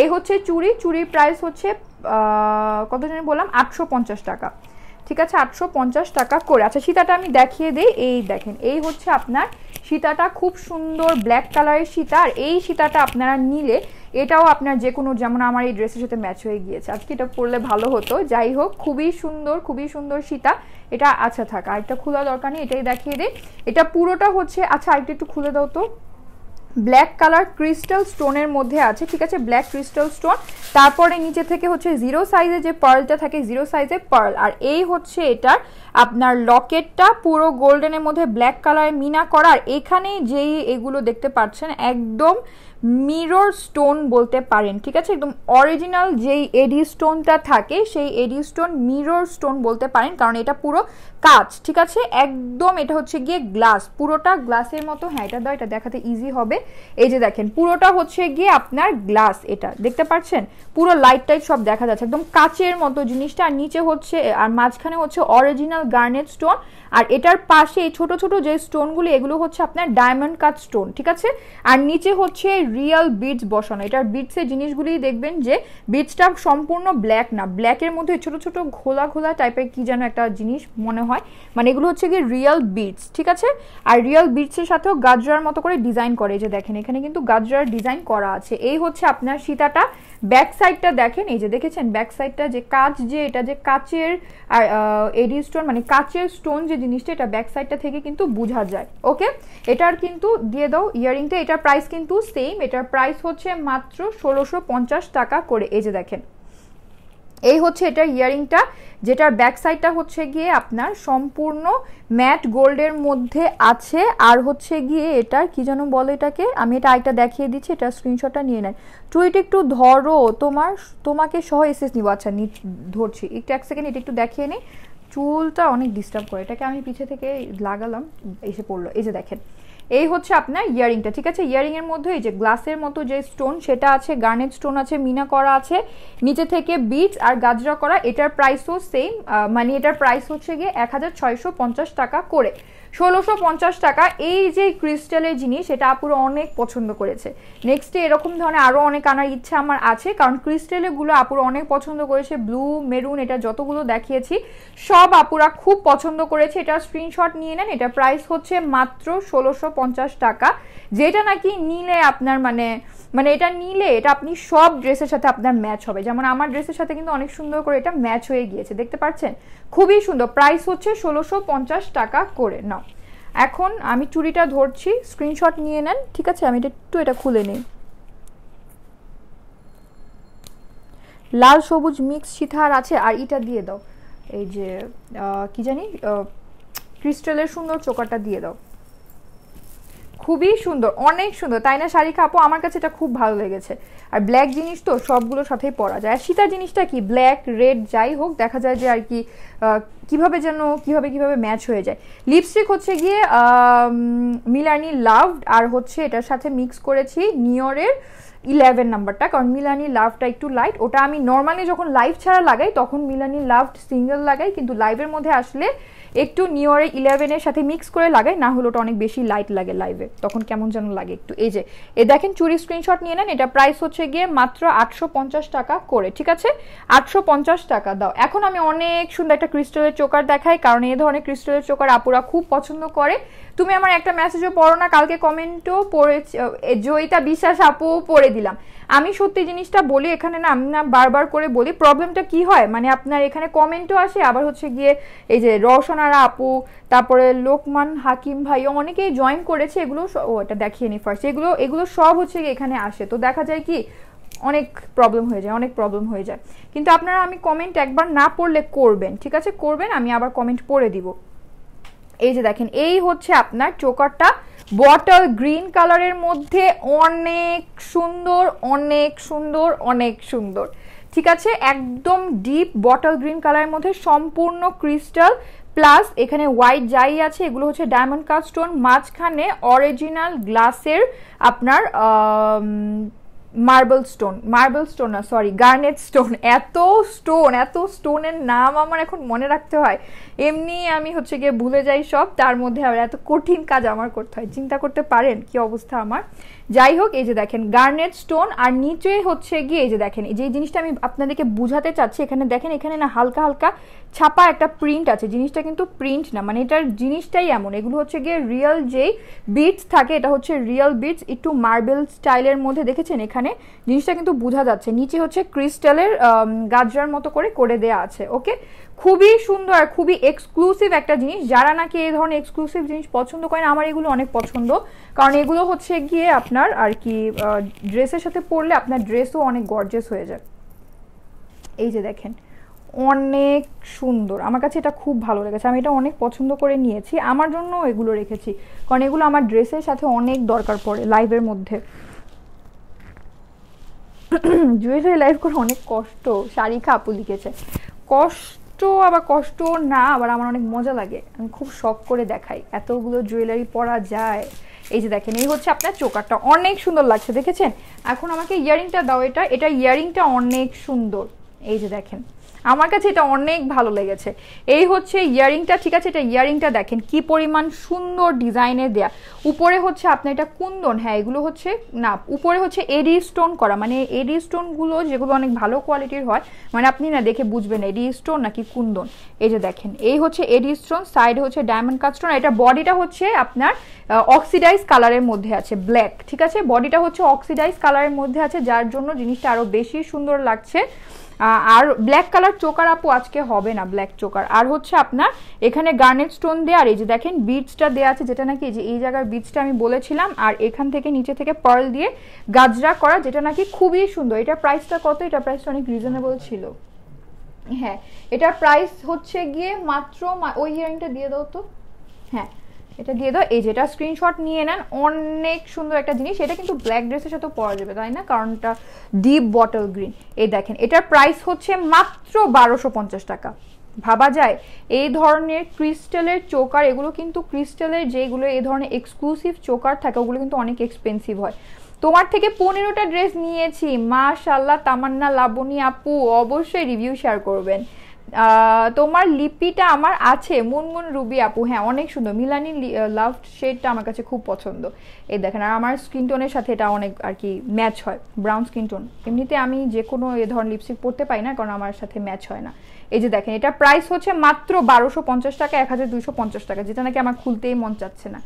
Speaker 1: এই হচ্ছে চুড়ি চুড়ির প্রাইস হচ্ছে কতজনে বললাম আটশো টাকা ঠিক আছে আটশো টাকা করে আচ্ছা সীতাটা আমি দেখিয়ে দিই এই দেখেন এই হচ্ছে আপনার সীতাটা খুব সুন্দর ব্ল্যাক কালারের সীতা আর এই সীতাটা আপনারা নিলে এটাও আপনার যে কোনো যেমন আমার এই ড্রেসের সাথে ম্যাচ হয়ে গিয়েছে আজকে এটা পরলে ভালো হতো যাই হোক খুবই সুন্দর খুবই সুন্দর সীতা এটা আচ্ছা থাক আরেকটা খোলা দরকার নেই এটাই দেখিয়ে দিই এটা পুরোটা হচ্ছে আচ্ছা আরেকটা একটু খুলে দাও তো ব্ল্যাক কালার ক্রিস্টাল স্টোনের মধ্যে আছে ঠিক আছে ব্ল্যাক ক্রিস্টাল স্টোন তারপরে নিচে থেকে হচ্ছে জিরো সাইজে যে পার্লটা থাকে জিরো সাইজে পার্ল আর এই হচ্ছে এটার আপনার লকেটটা পুরো গোল্ডেনের মধ্যে ব্ল্যাক কালারে মিনা করা আর এখানে যেই এগুলো দেখতে পাচ্ছেন একদম মিরর স্টোন বলতে পারেন ঠিক আছে একদম অরিজিনাল যেই এডি স্টোনটা থাকে সেই এডি স্টোন মিরর স্টোন বলতে পারেন কারণ এটা পুরো কাঁচ ঠিক আছে একদম এটা হচ্ছে গিয়ে গ্লাস পুরোটা গ্লাসের মতো হ্যাঁ এটা দাও এটা দেখাতে ইজি হবে এই যে দেখেন পুরোটা হচ্ছে গিয়ে আপনার গ্লাস এটা দেখতে পাচ্ছেন পুরো লাইট টাইট সব দেখা যাচ্ছে একদম কাচের মতো জিনিসটা আর নিচে হচ্ছে আর মাঝখানে হচ্ছে অরিজিনাল গার্নেট স্টোন আর এটার পাশে ছোট ছোট যে স্টোনগুলো এগুলো হচ্ছে আপনার ডায়মন্ড কাট স্টোন ঠিক আছে আর নিচে হচ্ছে রিয়াল বিডস বসানো এটার বিডসের জিনিসগুলি দেখবেন যে বিডসটা সম্পূর্ণ ব্ল্যাক না ব্ল্যাকের মধ্যে ছোট ছোট ঘোলা ঘোলা টাইপের কি যেন একটা জিনিস মনে হয় মানে এগুলো হচ্ছে কি রিয়াল বিডস ঠিক আছে আর রিয়াল বিডসের সাথেও গাজরার মতো করে ডিজাইন করে যে দেখেন এখানে কিন্তু গাজরার ডিজাইন করা আছে এই হচ্ছে আপনার সীতাটা ব্যাক সাইডটা দেখেন এই যে দেখেছেন ব্যাক সাইডটা যে কাজ যে এটা যে কাচের আর এডি স্টোন মানে কাচের স্টোন যে জিনিসটা এটা ব্যাক সাইডটা থেকে কিন্তু বোঝা যায় ওকে এটার কিন্তু দিয়ে দাও ইয়ারিংটা এটার প্রাইস কিন্তু সেম এটার প্রাইস হচ্ছে মাত্র ষোলোশো পঞ্চাশ টাকা করে এই যে দেখেন এই হচ্ছে এটার ইয়ারিংটা যেটার ব্যাক সাইডটা হচ্ছে গিয়ে আপনার সম্পূর্ণ ম্যাট গোল্ডের মধ্যে আছে আর হচ্ছে গিয়ে এটার কি যেন বলে এটাকে আমি এটা আইটা দেখিয়ে দিচ্ছি এটা স্ক্রিনশটটা নিয়ে নেয় তুই এটা একটু ধরো তোমার তোমাকে সহ এসএস নিব আচ্ছা ধরছি একটু এক সেকেন্ড এটা একটু দেখিয়ে নিই চুলটা অনেক ডিস্টার্ব করে এটাকে আমি পিছে থেকে লাগালাম এসে পড়লো এই যে দেখেন এই হচ্ছে আপনার ইয়ারিংটা ঠিক আছে ইয়ারিংয়ের মধ্যে এই যে গ্লাসের মতো যে স্টোন সেটা আছে গার্নেট স্টোন আছে মিনা করা আছে নিচে থেকে বিটস আর গাজরা করা এটার প্রাইসও সেম মানে এটার প্রাইস হচ্ছে গিয়ে এক টাকা করে ষোলোশো পঞ্চাশ টাকা এই যে ক্রিস্টালের জিনিস এটা আপুর অনেক পছন্দ করেছে নেক্সটে এরকম ধরনের আরও অনেক আনার ইচ্ছা আমার আছে কারণ ক্রিস্টালেরগুলো আপুর অনেক পছন্দ করেছে ব্লু মেরুন এটা যতগুলো দেখিয়েছি সব আপুরা খুব পছন্দ করেছে এটা স্ক্রিনশট নিয়ে নেন এটা প্রাইস হচ্ছে মাত্র ষোলোশো টাকা যেটা নাকি নিলে আপনার মানে মানে এটা নিলে এটা আপনি সব ড্রেসের সাথে আপনার ম্যাচ হবে যেমন আমার ড্রেসের সাথে কিন্তু অনেক সুন্দর করে এটা ম্যাচ হয়ে গিয়েছে দেখতে পাচ্ছেন খুবই সুন্দর প্রাইস হচ্ছে ষোলোশো পঞ্চাশ টাকা করে নাও এখন আমি চুড়িটা ধরছি স্ক্রিনশট নিয়ে নেন ঠিক আছে আমি এটা একটু এটা খুলে নিই লাল সবুজ মিক্স সিথার আছে আর এটা দিয়ে দাও এই যে কি জানি ক্রিস্টালের সুন্দর চোকাটা দিয়ে দাও খুবই সুন্দর অনেক সুন্দর তাই না শাড়ি খাপো আমার কাছে এটা খুব ভালো লেগেছে আর ব্ল্যাক জিনিস তো সবগুলোর সাথেই পরা যায় আর সীতা জিনিসটা কি ব্ল্যাক রেড যাই হোক দেখা যায় যে আর কি কিভাবে যেন কিভাবে কিভাবে ম্যাচ হয়ে যায় লিপস্টিক হচ্ছে গিয়ে মিলানি লাভড আর হচ্ছে এটার সাথে মিক্স করেছি নিয়রের ইলেভেন নাম্বারটা কারণ মিলানি লাভটা একটু লাইট ওটা আমি নর্মালি যখন লাইভ ছাড়া লাগাই তখন মিলানি লাভ সিঙ্গেল লাগাই কিন্তু লাইভের মধ্যে আসলে একটু নিউরে ইলেভেনের সাথে মিক্স করে লাগাই না হলে ওটা অনেক বেশি লাইট লাগে লাইভে তখন কেমন যেন লাগে একটু এই যে এ দেখেন চুরি স্ক্রিনশট নিয়ে নেন এটা প্রাইস হচ্ছে গিয়ে মাত্র আটশো টাকা করে ঠিক আছে আটশো টাকা দাও এখন আমি অনেক সুন্দর একটা ক্রিস্টালের চোকার দেখাই কারণ এই ধরনের ক্রিস্টালের চোকার আপুরা খুব পছন্দ করে তুমি আমার একটা মেসেজও পড়ো না কালকে কমেন্টও পড়ে জয়িতা বিশ্বাস আপু পড়ে দিলাম আমি সত্যি জিনিসটা বলি এখানে না আমি না বারবার করে বলি প্রবলেমটা কি হয় মানে আপনার এখানে কমেন্টও আসে আবার হচ্ছে গিয়ে এই যে আর আপু তারপরে লোকমান হাকিম ভাই অনেকেই জয়েন করেছে এগুলো ও এটা দেখিয়ে নি ফার্স্ট এগুলো এগুলো সব হচ্ছে গিয়ে এখানে আসে তো দেখা যায় কি অনেক প্রবলেম হয়ে যায় অনেক প্রবলেম হয়ে যায় কিন্তু আপনারা আমি কমেন্ট একবার না পড়লে করবেন ঠিক আছে করবেন আমি আবার কমেন্ট পড়ে দিব এই যে দেখেন এই হচ্ছে আপনার চোকারটা বটল গ্রিন কালারের মধ্যে অনেক সুন্দর অনেক সুন্দর অনেক সুন্দর ঠিক আছে একদম ডিপ বটল গ্রিন কালারের মধ্যে সম্পূর্ণ ক্রিস্টাল প্লাস এখানে হোয়াইট যাই আছে এগুলো হচ্ছে ডায়মন্ড কাস্টোন মাঝখানে অরিজিনাল গ্লাসের আপনার মার্বেল স্টোন মার্বেল স্টোন না সরি গার্নেট স্টোন এত স্টোন এত স্টোনের নাম আমার এখন মনে রাখতে হয় এমনি আমি হচ্ছে গিয়ে ভুলে যাই সব তার মধ্যে আবার এত কঠিন কাজ আমার করতে হয় চিন্তা করতে পারেন কি অবস্থা আমার যাই হোক এই যে দেখেন গার্নেট স্টোন আর নিচে হচ্ছে গিয়ে এই যে দেখেন যে জিনিসটা আমি আপনাদেরকে বুঝাতে চাচ্ছি এখানে দেখেন এখানে না হালকা হালকা ছাপা একটা প্রিন্ট আছে জিনিসটা কিন্তু প্রিন্ট না মানে এটার জিনিসটাই এমন এগুলো হচ্ছে গিয়ে রিয়েল যেই বিটস থাকে এটা হচ্ছে রিয়েল বিটস একটু মার্বেল স্টাইলের মধ্যে দেখেছেন এখানে জিনিসটা কিন্তু বোঝা যাচ্ছে নিচে হচ্ছে ক্রিস্টালের গাজরার মতো করে করে দেয়া আছে ওকে খুবই সুন্দর আর খুবই এক্সক্লুসিভ একটা জিনিস যারা নাকি এই ধরনের এক্সক্লুসিভ জিনিস পছন্দ করেন আমার এগুলো অনেক পছন্দ কারণ এগুলো হচ্ছে গিয়ে আপনার আর কি ড্রেসের সাথে পরলে আপনার ড্রেসও অনেক গর্জেস হয়ে যায় এই যে দেখেন অনেক সুন্দর আমার কাছে এটা খুব ভালো লেগেছে আমি এটা অনেক পছন্দ করে নিয়েছি আমার জন্য এগুলো রেখেছি কারণ এগুলো আমার ড্রেসের সাথে অনেক দরকার পড়ে লাইভের মধ্যে জুয়েলারি লাইভ করে অনেক কষ্ট শাড়ি আপু লিখেছে কষ্ট কষ্ট আবার কষ্ট না আবার আমার অনেক মজা লাগে আমি খুব শখ করে দেখাই এতগুলো জুয়েলারি পরা যায় এই যে দেখেন এই হচ্ছে আপনার চোকারটা অনেক সুন্দর লাগছে দেখেছেন এখন আমাকে ইয়ারিংটা দাও এটা এটা ইয়ারিংটা অনেক সুন্দর এই যে দেখেন আমার কাছে এটা অনেক ভালো লেগেছে এই হচ্ছে ইয়ারিংটা ঠিক আছে এটা ইয়ারিংটা দেখেন কি পরিমাণ সুন্দর ডিজাইনে দেয়া উপরে হচ্ছে আপনার এটা কুন্দন হ্যাঁ এগুলো হচ্ছে না উপরে হচ্ছে এডি স্টোন করা মানে এডি স্টোনগুলো যেগুলো অনেক ভালো কোয়ালিটির হয় মানে আপনি না দেখে বুঝবেন এডি স্টোন নাকি কুন্দন এই যে দেখেন এই হচ্ছে এডি স্টোন সাইড হচ্ছে ডায়মন্ড কাজ স্টোন এটা বডিটা হচ্ছে আপনার অক্সিডাইজ কালারের মধ্যে আছে ব্ল্যাক ঠিক আছে বডিটা হচ্ছে অক্সিডাইজ কালারের মধ্যে আছে যার জন্য জিনিসটা আরও বেশি সুন্দর লাগছে আর ব্ল্যাক কালার চোকার আপু আজকে হবে না ব্ল্যাক চোকার আর হচ্ছে আপনার এখানে গার্নেট স্টোন দেওয়ার আর এই যে দেখেন বিটসটা দেওয়া আছে যেটা নাকি যে এই জায়গার বিটসটা আমি বলেছিলাম আর এখান থেকে নিচে থেকে পার্ল দিয়ে গাজরা করা যেটা নাকি খুবই সুন্দর এটা প্রাইসটা কত এটা প্রাইসটা অনেক রিজনেবল ছিল হ্যাঁ এটার প্রাইস হচ্ছে গিয়ে মাত্র ওই হিয়ারিংটা দিয়ে দাও তো হ্যাঁ এটা দিয়ে দাও এই যেটা স্ক্রিনশট নিয়ে নেন অনেক সুন্দর একটা জিনিস এটা কিন্তু ব্ল্যাক ড্রেসের সাথে পরা যাবে তাই না কারণ এটা ডিপ বটল গ্রিন এই দেখেন এটার প্রাইস হচ্ছে মাত্র বারোশো পঞ্চাশ টাকা ভাবা যায় এই ধরনের ক্রিস্টালের চোকার এগুলো কিন্তু ক্রিস্টালের যেগুলো এই ধরনের এক্সক্লুসিভ চোকার থাকে ওগুলো কিন্তু অনেক এক্সপেন্সিভ হয় তোমার থেকে পনেরোটা ড্রেস নিয়েছি মাশাল্লাহ তামান্না লাবণী আপু অবশ্যই রিভিউ শেয়ার করবেন তোমার লিপিটা আমার আছে মুনমুন রুবি আপু হ্যাঁ অনেক সুন্দর মিলানি লাভ শেডটা আমার কাছে খুব পছন্দ এই দেখেন আর আমার স্কিন টোনের সাথে এটা অনেক আর কি ম্যাচ হয় ব্রাউন স্কিন টোন এমনিতে আমি যে কোনো এ ধরনের লিপস্টিক পরতে পারি না কারণ আমার সাথে ম্যাচ হয় না এই যে দেখেন এটা প্রাইস হচ্ছে মাত্র বারোশো পঞ্চাশ টাকা এক হাজার দুশো পঞ্চাশ টাকা যেটা নাকি আমার খুলতেই মন চাচ্ছে না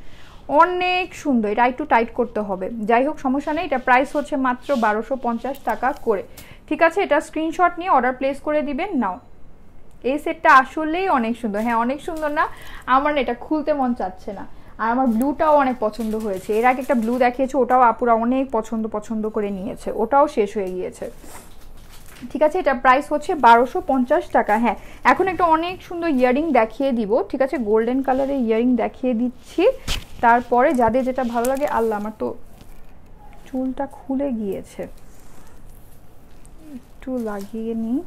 Speaker 1: অনেক সুন্দর এটা একটু টাইট করতে হবে যাই হোক সমস্যা নেই এটা প্রাইস হচ্ছে মাত্র বারোশো পঞ্চাশ টাকা করে ঠিক আছে এটা স্ক্রিনশট নিয়ে অর্ডার প্লেস করে দিবেন নাও এই সেটটা আসলেই অনেক সুন্দর হ্যাঁ অনেক সুন্দর না আমার এটা খুলতে মন চাচ্ছে না আর আমার ব্লুটাও অনেক পছন্দ হয়েছে এর আগে একটা ব্লু দেখিয়েছে ওটাও আপুরা অনেক পছন্দ পছন্দ করে নিয়েছে ওটাও শেষ হয়ে গিয়েছে ঠিক আছে এটা প্রাইস হচ্ছে বারোশো পঞ্চাশ টাকা হ্যাঁ এখন একটা অনেক সুন্দর ইয়ারিং দেখিয়ে দিব ঠিক আছে গোল্ডেন কালারের ইয়ারিং দেখিয়ে দিচ্ছি তারপরে যাদের যেটা ভালো লাগে আল্লাহ আমার তো চুলটা খুলে গিয়েছে একটু লাগিয়ে নিই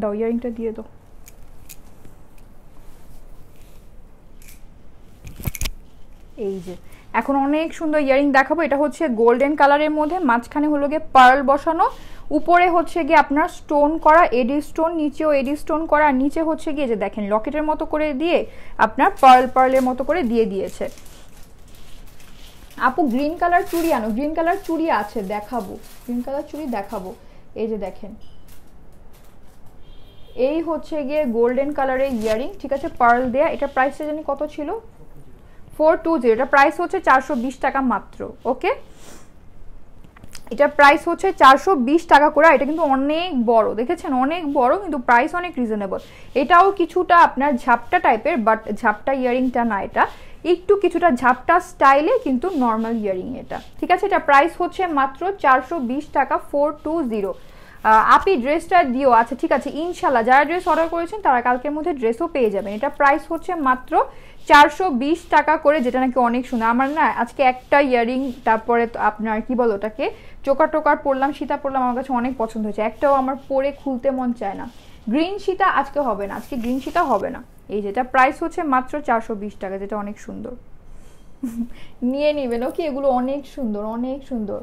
Speaker 1: দাও ইয়ারিংটা দিয়ে দাও এই যে এখন অনেক সুন্দর ইয়ারিং দেখাবো এটা হচ্ছে গোল্ডেন কালারের মধ্যে মাঝখানে হলো গিয়ে পার্ল বসানো উপরে হচ্ছে গিয়ে আপনার স্টোন করা এডি স্টোন নিচেও এডি স্টোন করা নিচে হচ্ছে গিয়ে যে দেখেন লকেটের মতো করে দিয়ে আপনার পার্ল পার্লের মতো করে দিয়ে দিয়েছে আপু গ্রিন কালার চুড়ি আনো গ্রিন কালার চুড়ি আছে দেখাবো গ্রিন কালার চুড়ি দেখাবো এই যে দেখেন এই হচ্ছে গিয়ে গোল্ডেন কালারের ইয়ারিং ঠিক আছে পার্ল দেয়া এটা প্রাইসটা জানি কত ছিল ফোর টু জিরো এটা প্রাইস হচ্ছে চারশো টাকা মাত্র ওকে এটা প্রাইস হচ্ছে চারশো বিশ টাকা করে এটা কিন্তু অনেক বড় দেখেছেন অনেক বড় কিন্তু প্রাইস অনেক রিজনেবল এটাও কিছুটা আপনার ঝাপটা টাইপের বাট ঝাপটা ইয়ারিংটা না এটা একটু কিছুটা ঝাপটা স্টাইলে কিন্তু নর্মাল ইয়ারিং এটা ঠিক আছে এটা প্রাইস হচ্ছে মাত্র চারশো টাকা ফোর টু জিরো আপি ড্রেসটা দিও আচ্ছা ঠিক আছে ইনশাল্লাহ যারা ড্রেস অর্ডার করেছেন তারা কালকের মধ্যে ড্রেসও পেয়ে যাবেন এটা প্রাইস হচ্ছে মাত্র চারশো টাকা করে যেটা নাকি অনেক শোনা আমার না আজকে একটা ইয়ারিং তারপরে আপনার কি বলো ওটাকে চোকার টোকার পরলাম সীতা পরলাম আমার কাছে অনেক পছন্দ হয়েছে একটাও আমার পরে খুলতে মন চায় না গ্রিন সীতা আজকে হবে না আজকে গ্রিন সীতা হবে না এই যেটা প্রাইস হচ্ছে মাত্র চারশো টাকা যেটা অনেক সুন্দর নিয়ে নেবেন ওকে এগুলো অনেক সুন্দর অনেক সুন্দর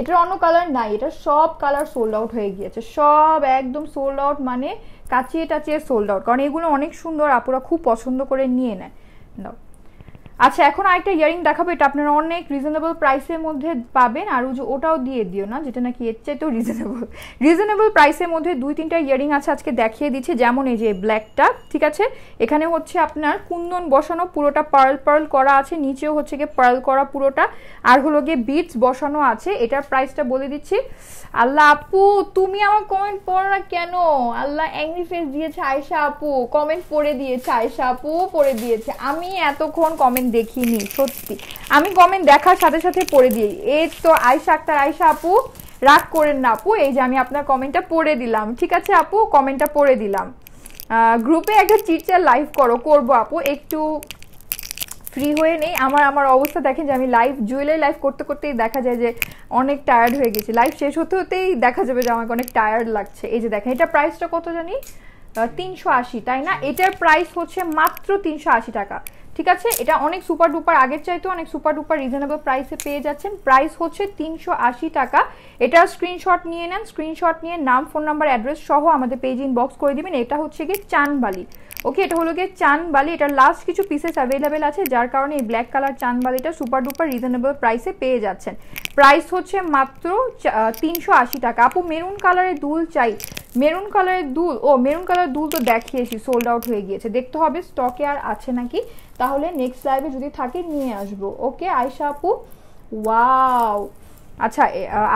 Speaker 1: এটার অন্য কালার নাই এটা সব কালার সোল্ড আউট হয়ে গিয়েছে সব একদম সোল্ড আউট মানে কাচিয়ে টাচিয়ে সোল্ড আউট কারণ এগুলো অনেক সুন্দর আপুরা খুব পছন্দ করে নিয়ে নেয় দাও আচ্ছা এখন আরেকটা ইয়ারিং দেখাবো এটা আপনারা অনেক রিজনেবল প্রাইসের মধ্যে পাবেন আর যে ওটাও দিয়ে দিও না যেটা নাকি এর চাইতেও রিজনেবল রিজনেবল প্রাইসের মধ্যে দুই তিনটা ইয়ারিং আছে আজকে দেখিয়ে দিচ্ছে যেমন এই যে ব্ল্যাকটা ঠিক আছে এখানে হচ্ছে আপনার কুন্দন বসানো পুরোটা পার্ল পার্ল করা আছে নিচেও হচ্ছে গিয়ে পার্ল করা পুরোটা আর হলো গিয়ে বিটস বসানো আছে এটার প্রাইসটা বলে দিচ্ছি আল্লাহ আপু তুমি আমার কমেন্ট পড়ো না কেন আল্লাহ অ্যাংরি ফেস দিয়েছে আয়সা আপু কমেন্ট পড়ে দিয়েছে আয়সা আপু পড়ে দিয়েছে আমি এতক্ষণ কমেন্ট কমেন্ট দেখিনি সত্যি আমি কমেন্ট দেখার সাথে সাথে পড়ে দিই এর তো আয়সা আক্তার আয়সা আপু রাগ করেন না আপু এই যে আমি আপনার কমেন্টটা পড়ে দিলাম ঠিক আছে আপু কমেন্টটা পড়ে দিলাম গ্রুপে একটা চিটচার লাইভ করো করব আপু একটু ফ্রি হয়ে নেই আমার আমার অবস্থা দেখেন যে আমি লাইভ জুয়েলারি লাইভ করতে করতেই দেখা যায় যে অনেক টায়ার্ড হয়ে গেছি লাইভ শেষ হতে হতেই দেখা যাবে যে আমাকে অনেক টায়ার্ড লাগছে এই যে দেখেন এটা প্রাইসটা কত জানি তিনশো আশি তাই না এটার প্রাইস হচ্ছে মাত্র তিনশো আশি টাকা ঠিক আছে এটা অনেক সুপার ডুপার আগের চাইতে অনেক সুপার ডুপার রিজনেবল প্রাইসে পেয়ে যাচ্ছেন প্রাইস হচ্ছে তিনশো টাকা এটা স্ক্রিনশট নিয়ে নেন স্ক্রিনশট নিয়ে নাম ফোন নাম্বার অ্যাড্রেস সহ আমাদের পেজ ইনবক্স করে দিবেন এটা হচ্ছে গিয়ে চানবালি ওকে এটা হলো গিয়ে চানবালি এটার লাস্ট কিছু পিসেস অ্যাভেলেবেল আছে যার কারণে এই ব্ল্যাক কালার চানবালিটা সুপার ডুপার রিজনেবল প্রাইসে পেয়ে যাচ্ছেন প্রাইস হচ্ছে মাত্র তিনশো টাকা আপু মেরুন কালারের দুল চাই মেরুন কালারের দুল ও মেরুন কালার দুল তো দেখিয়েছি সোল্ড আউট হয়ে গিয়েছে দেখতে হবে স্টকে আর আছে নাকি তাহলে নেক্সট লাইভে যদি থাকে নিয়ে আসবো ওকে আয়সা আপু ওয়াও আচ্ছা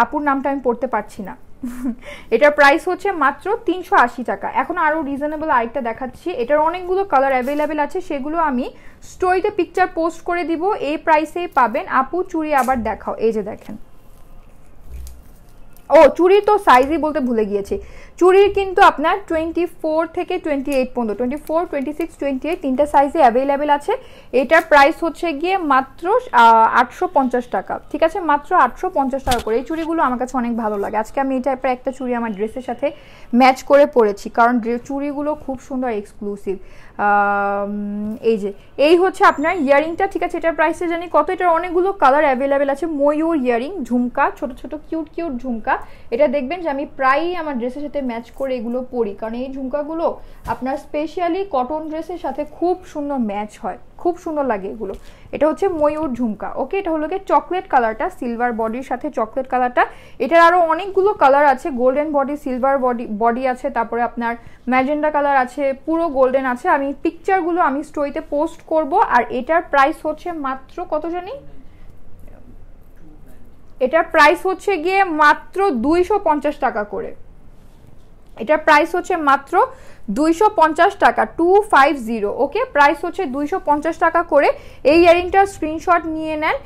Speaker 1: আপুর নামটা আমি পড়তে পারছি না এটার প্রাইস হচ্ছে মাত্র তিনশো আশি টাকা এখন আরও রিজনেবল আরেকটা দেখাচ্ছি এটার অনেকগুলো কালার অ্যাভেলেবেল আছে সেগুলো আমি স্টোরিতে পিকচার পোস্ট করে দিব এই প্রাইসেই পাবেন আপু চুরি আবার দেখাও এই যে দেখেন ও চুড়ির তো সাইজই বলতে ভুলে গিয়েছি চুড়ির কিন্তু আপনার টোয়েন্টি ফোর থেকে টোয়েন্টি এইট পর্যন্ত twenty four twenty six twenty eight তিনটা সাইজে অ্যাভেলেবেল আছে এটার প্রাইস হচ্ছে গিয়ে মাত্র আটশো পঞ্চাশ টাকা ঠিক আছে মাত্র আটশো পঞ্চাশ টাকা করে এই চুড়িগুলো আমার কাছে অনেক ভালো লাগে আজকে আমি এই টাইপের একটা চুড়ি আমার ড্রেসের সাথে ম্যাচ করে পরেছি কারণ চুড়িগুলো খুব সুন্দর এক্সক্লুসিভ এই যে এই হচ্ছে আপনার ইয়ারিংটা ঠিক আছে এটার প্রাইসে জানি কত এটার অনেকগুলো কালার অ্যাভেলেবেল আছে ময়ূর ইয়ারিং ঝুমকা ছোট ছোট কিউট কিউট ঝুমকা এটা দেখবেন যে আমি প্রায়ই আমার ড্রেসের সাথে ম্যাচ করে এগুলো পরি কারণ এই ঝুমকাগুলো আপনার স্পেশালি কটন ড্রেসের সাথে খুব সুন্দর ম্যাচ হয় খুব সুন্দর লাগে এগুলো এটা হচ্ছে ময়ূর ঝুমকা ওকে এটা হলো গিয়ে চকলেট কালারটা সিলভার বডির সাথে চকলেট কালারটা এটার আরও অনেকগুলো কালার আছে golden body silver body body আছে তারপরে আপনার ম্যাজেন্ডা কালার আছে পুরো গোল্ডেন আছে আমি পিকচারগুলো আমি স্টোরিতে পোস্ট করব আর এটার প্রাইস হচ্ছে মাত্র কত জানি এটার প্রাইস হচ্ছে গিয়ে মাত্র দুইশো টাকা করে এটার প্রাইস হচ্ছে মাত্র দুইশো টাকা two five zero okay price হচ্ছে দুইশো টাকা করে এই ইয়ারিংটার স্ক্রিনশট নিয়ে নেন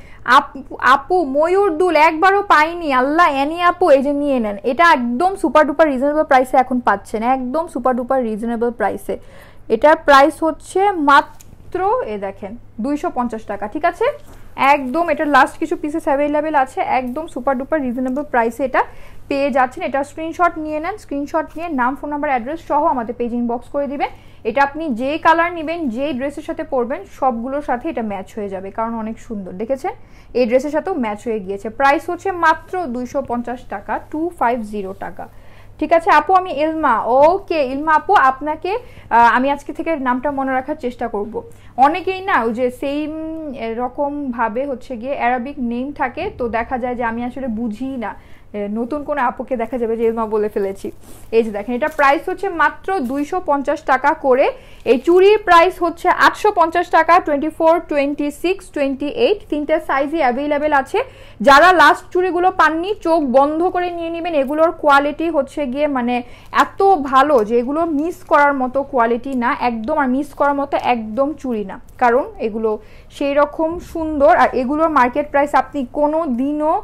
Speaker 1: আপু ময়ূর দুল একবারও পাইনি আল্লাহ এনি আপু এই যে নিয়ে নেন এটা একদম সুপার ডুপার রিজনেবল প্রাইসে এখন পাচ্ছেন একদম সুপার ডুপার রিজনেবল প্রাইসে এটার প্রাইস হচ্ছে মাত্র এ দেখেন দুইশো টাকা ঠিক আছে একদম এটার লাস্ট কিছু পিসেস অ্যাভেলেবেল আছে একদম সুপার ডুপার রিজনেবল প্রাইসে এটা পেয়ে যাচ্ছেন এটা স্ক্রিনশট নিয়ে নেন স্ক্রিনশট নিয়ে নাম ফোন নাম্বার অ্যাড্রেস সহ আমাদের পেজ ইনবক্স করে দিবেন এটা আপনি যে কালার নেবেন যেই ড্রেসের সাথে পরবেন সবগুলোর সাথে এটা ম্যাচ হয়ে যাবে কারণ অনেক সুন্দর দেখেছেন এই ড্রেসের সাথেও ম্যাচ হয়ে গিয়েছে প্রাইস হচ্ছে মাত্র দুইশো টাকা টু টাকা ঠিক আছে আপু আমি ইলমা ওকে ইলমা আপু আপনাকে আমি আজকে থেকে নামটা মনে রাখার চেষ্টা করব অনেকেই না ওই যে সেম রকমভাবে হচ্ছে গিয়ে অ্যারাবিক নেম থাকে তো দেখা যায় যে আমি আসলে বুঝি না নতুন কোনো আপুকে দেখা যাবে যে মা বলে ফেলেছি এই যে দেখেন এটা প্রাইস হচ্ছে মাত্র দুইশো টাকা করে এই চুরির প্রাইস হচ্ছে আটশো টাকা twenty four twenty six twenty eight তিনটে সাইজই অ্যাভেলেবেল আছে যারা লাস্ট চুরিগুলো পাননি চোখ বন্ধ করে নিয়ে নেবেন এগুলোর কোয়ালিটি হচ্ছে গিয়ে মানে এত ভালো যে এগুলো মিস করার মতো কোয়ালিটি না একদম আর মিস করার মতো একদম চুরি না কারণ এগুলো সেই রকম সুন্দর আর এগুলোর মার্কেট প্রাইস আপনি কোনো দিনও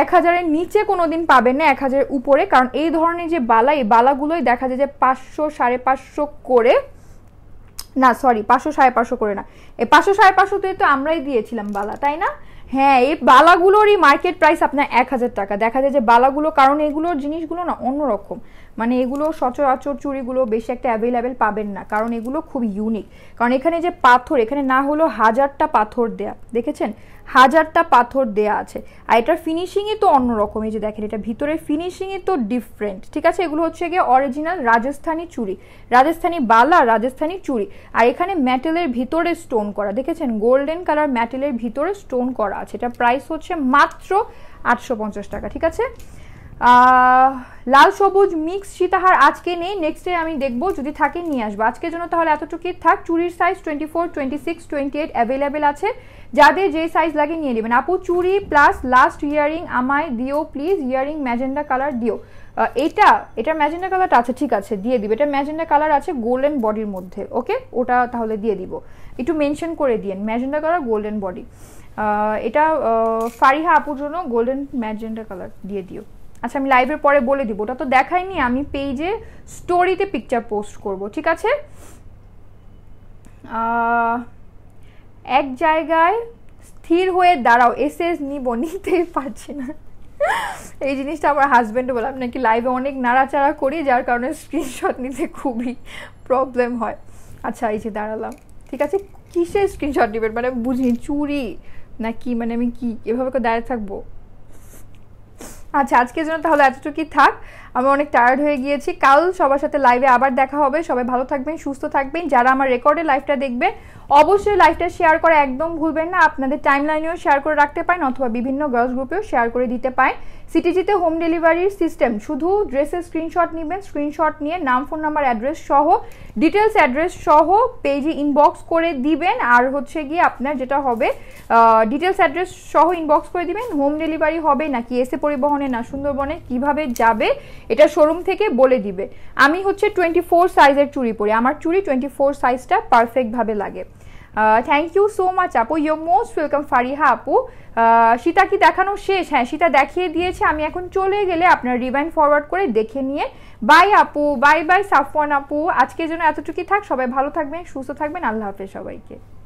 Speaker 1: এক হাজারের নিচে কোনো দিন পাবেন না এক হাজারের উপরে কারণ এই ধরনের যে বালা এই বালাগুলোই দেখা যায় যে পাঁচশো সাড়ে পাঁচশো করে না সরি পাঁচশো সাড়ে পাঁচশো করে না এই পাঁচশো সাড়ে পাঁচশোতে তো আমরাই দিয়েছিলাম বালা তাই না হ্যাঁ এই বালাগুলোরই মার্কেট প্রাইস আপনার এক হাজার টাকা দেখা যায় যে বালাগুলো কারণ এগুলোর জিনিসগুলো না অন্যরকম মানে এগুলো সচরাচর চুড়িগুলো বেশি একটা অ্যাভেলেবেল পাবেন না কারণ এগুলো খুব ইউনিক কারণ এখানে যে পাথর এখানে না হলো হাজারটা পাথর দেয়া দেখেছেন হাজারটা পাথর দেয়া আছে আর এটার ফিনিশিংই তো অন্যরকমই যে দেখেন এটা ভিতরে ফিনিশিংই তো ডিফারেন্ট ঠিক আছে এগুলো হচ্ছে গিয়ে অরিজিনাল রাজস্থানী চুড়ি রাজস্থানি বালা রাজস্থানি চুড়ি আর এখানে ম্যাটেলের ভিতরে স্টোন করা দেখেছেন গোল্ডেন কালার ম্যাটেলের ভিতরে স্টোন করা আছে এটা প্রাইস হচ্ছে মাত্র আটশো টাকা ঠিক আছে লাল সবুজ মিক্স সীতাহার আজকে নেই নেক্সট ডে আমি দেখবো যদি থাকে নিয়ে আসবো আজকের জন্য তাহলে এতটুকুই থাক চুরির size twenty four twenty six twenty eight available আছে যাদের যে সাইজ লাগে নিয়ে নেবেন আপু চুরি প্লাস লাস্ট ইয়ারিং আমায় দিও প্লিজ ইয়ারিং ম্যাজেন্ডা কালার দিও এটা এটা ম্যাজেন্ডা কালারটা আছে ঠিক আছে দিয়ে দিবে এটা ম্যাজেন্ডা কালার আছে গোল্ডেন বডির মধ্যে ওকে ওটা তাহলে দিয়ে দিব একটু মেনশন করে দিয়েন ম্যাজেন্ডা কালার গোল্ডেন বডি এটা ফারিহা আপুর জন্য গোল্ডেন ম্যাজেন্ডা কালার দিয়ে দিও আচ্ছা আমি লাইভের পরে বলে দিব ওটা তো দেখাইনি আমি পেজে স্টোরিতে পিকচার পোস্ট করব ঠিক আছে এক জায়গায় স্থির হয়ে দাঁড়াও এসএস নিব নিতেই পারছি না এই জিনিসটা আমার হাজব্যান্ডও বললাম নাকি লাইভে অনেক নাড়াচাড়া করি যার কারণে স্ক্রিনশট নিতে খুবই প্রবলেম হয় আচ্ছা এই যে দাঁড়ালাম ঠিক আছে কিসের স্ক্রিনশট নেবেন মানে বুঝিনি চুরি নাকি মানে আমি কি এভাবে দাঁড়িয়ে থাকবো আচ্ছা আজকের জন্য তাহলে এতটুকুই থাক আমি অনেক টায়ার্ড হয়ে গিয়েছি কাল সবার সাথে লাইভে আবার দেখা হবে সবাই ভালো থাকবেন সুস্থ থাকবেন যারা আমার রেকর্ডে লাইভটা দেখবে অবশ্যই লাইভটা শেয়ার করা একদম ভুলবেন না আপনাদের টাইম লাইনেও শেয়ার করে রাখতে পারেন অথবা বিভিন্ন গার্লস গ্রুপেও শেয়ার করে দিতে পারেন সিটিজিতে হোম ডেলিভারির সিস্টেম শুধু ড্রেসের স্ক্রিনশট নেবেন স্ক্রিনশট নিয়ে নাম ফোন নাম্বার অ্যাড্রেস সহ ডিটেলস অ্যাড্রেস সহ পেজে ইনবক্স করে দিবেন আর হচ্ছে গিয়ে আপনার যেটা হবে ডিটেলস অ্যাড্রেস সহ ইনবক্স করে দিবেন হোম ডেলিভারি হবে নাকি এসে পরিবহনে না সুন্দরবনে কিভাবে যাবে এটা শোরুম থেকে বলে দিবে আমি হচ্ছে টোয়েন্টি ফোর সাইজের চুড়ি পরি আমার চুড়ি টোয়েন্টি ফোর সাইজটা পারফেক্টভাবে লাগে থ্যাংক ইউ সো মাচ আপু ইউ মোস্ট ওয়েলকাম ফারিহা আপু সীতা কি দেখানো শেষ হ্যাঁ সীতা দেখিয়ে দিয়েছে আমি এখন চলে গেলে আপনার রিভাইন্ড ফরওয়ার্ড করে দেখে নিয়ে বাই আপু বাই বাই সাফওয়ান আপু আজকের জন্য এতটুকুই থাক সবাই ভালো থাকবেন সুস্থ থাকবেন আল্লাহ হাফেজ সবাইকে